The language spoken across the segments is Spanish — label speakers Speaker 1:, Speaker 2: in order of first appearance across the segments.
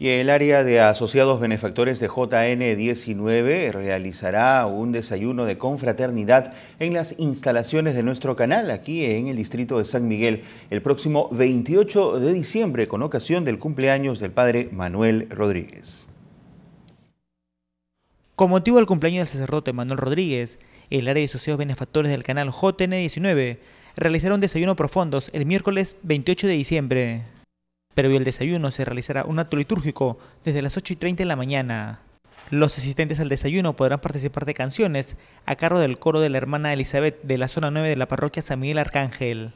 Speaker 1: Y el área de asociados benefactores de JN19 realizará un desayuno de confraternidad en las instalaciones de nuestro canal aquí en el distrito de San Miguel el próximo 28 de diciembre con ocasión del cumpleaños del padre Manuel Rodríguez.
Speaker 2: Con motivo del cumpleaños del sacerdote Manuel Rodríguez, el área de asociados benefactores del canal JN19 realizará un desayuno profundos el miércoles 28 de diciembre hoy el desayuno se realizará un acto litúrgico desde las 8 y 30 de la mañana. Los asistentes al desayuno podrán participar de canciones a cargo del coro de la hermana Elizabeth de la zona 9 de la parroquia San Miguel Arcángel.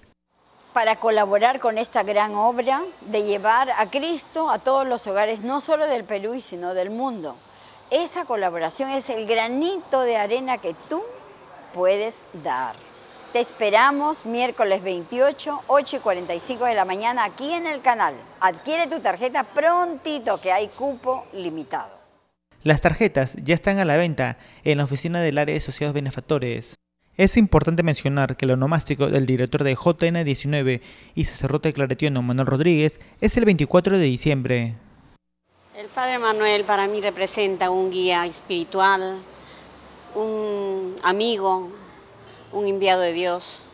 Speaker 3: Para colaborar con esta gran obra de llevar a Cristo a todos los hogares, no solo del Perú, sino del mundo. Esa colaboración es el granito de arena que tú puedes dar. Te esperamos miércoles 28, 8 y 45 de la mañana aquí en el canal. Adquiere tu tarjeta prontito que hay cupo limitado.
Speaker 2: Las tarjetas ya están a la venta en la oficina del área de asociados benefactores. Es importante mencionar que el onomástico del director de JN19 y sacerdote claretiano Manuel Rodríguez es el 24 de diciembre.
Speaker 4: El Padre Manuel para mí representa un guía espiritual, un amigo, un enviado de Dios.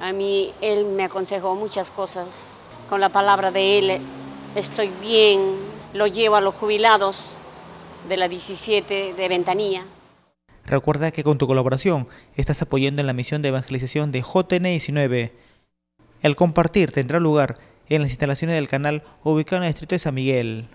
Speaker 4: A mí Él me aconsejó muchas cosas. Con la palabra de Él estoy bien. Lo llevo a los jubilados de la 17 de Ventanilla.
Speaker 2: Recuerda que con tu colaboración estás apoyando en la misión de evangelización de JN19. El compartir tendrá lugar en las instalaciones del canal ubicado en el distrito de San Miguel.